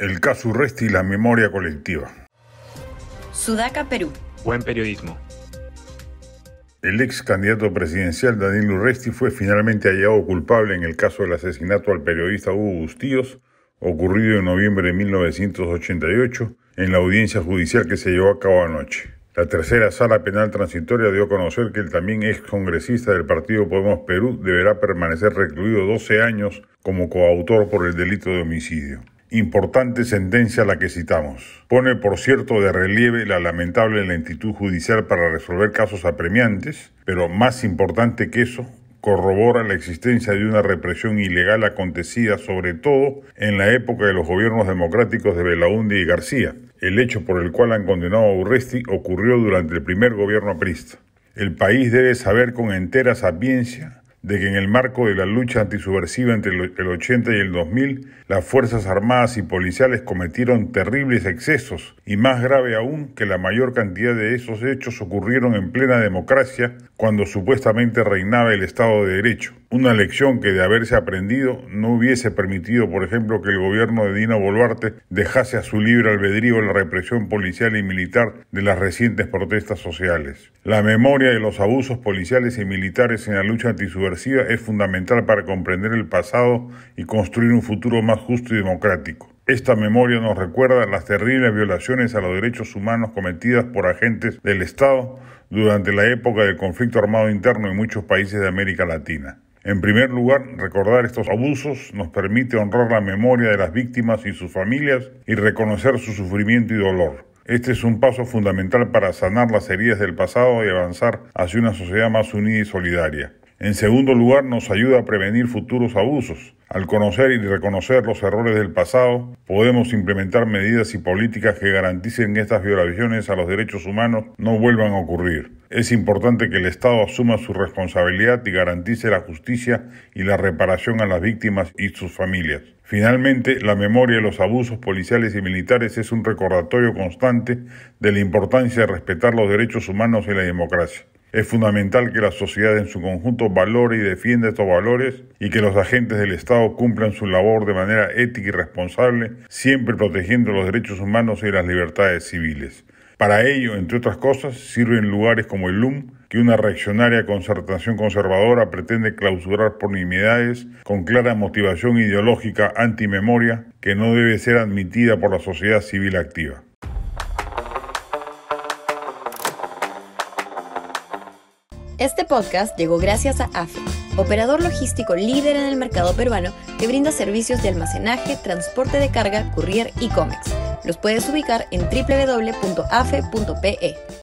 El caso Urresti y la memoria colectiva. Sudaca, Perú. Buen periodismo. El ex candidato presidencial Daniel Urresti fue finalmente hallado culpable en el caso del asesinato al periodista Hugo Bustíos, ocurrido en noviembre de 1988, en la audiencia judicial que se llevó a cabo anoche. La tercera sala penal transitoria dio a conocer que el también ex congresista del partido Podemos Perú deberá permanecer recluido 12 años como coautor por el delito de homicidio. Importante sentencia la que citamos. Pone, por cierto, de relieve la lamentable lentitud judicial para resolver casos apremiantes, pero más importante que eso, corrobora la existencia de una represión ilegal acontecida sobre todo en la época de los gobiernos democráticos de Belaúnde y García. El hecho por el cual han condenado a Urresti ocurrió durante el primer gobierno aprista. El país debe saber con entera sapiencia de que en el marco de la lucha antisubversiva entre el 80 y el 2000, las Fuerzas Armadas y policiales cometieron terribles excesos, y más grave aún que la mayor cantidad de esos hechos ocurrieron en plena democracia, cuando supuestamente reinaba el Estado de Derecho. Una lección que de haberse aprendido no hubiese permitido, por ejemplo, que el gobierno de Dino Boluarte dejase a su libre albedrío la represión policial y militar de las recientes protestas sociales. La memoria de los abusos policiales y militares en la lucha antisubversiva es fundamental para comprender el pasado y construir un futuro más justo y democrático. Esta memoria nos recuerda las terribles violaciones a los derechos humanos cometidas por agentes del Estado durante la época del conflicto armado interno en muchos países de América Latina. En primer lugar, recordar estos abusos nos permite honrar la memoria de las víctimas y sus familias y reconocer su sufrimiento y dolor. Este es un paso fundamental para sanar las heridas del pasado y avanzar hacia una sociedad más unida y solidaria. En segundo lugar, nos ayuda a prevenir futuros abusos. Al conocer y reconocer los errores del pasado, podemos implementar medidas y políticas que garanticen que estas violaciones a los derechos humanos no vuelvan a ocurrir. Es importante que el Estado asuma su responsabilidad y garantice la justicia y la reparación a las víctimas y sus familias. Finalmente, la memoria de los abusos policiales y militares es un recordatorio constante de la importancia de respetar los derechos humanos y la democracia. Es fundamental que la sociedad en su conjunto valore y defienda estos valores y que los agentes del Estado cumplan su labor de manera ética y responsable, siempre protegiendo los derechos humanos y las libertades civiles. Para ello, entre otras cosas, sirven lugares como el LUM, que una reaccionaria concertación conservadora pretende clausurar por nimiedades con clara motivación ideológica antimemoria que no debe ser admitida por la sociedad civil activa. Este podcast llegó gracias a AFE, operador logístico líder en el mercado peruano que brinda servicios de almacenaje, transporte de carga, courier y cómics. Los puedes ubicar en www.afe.pe.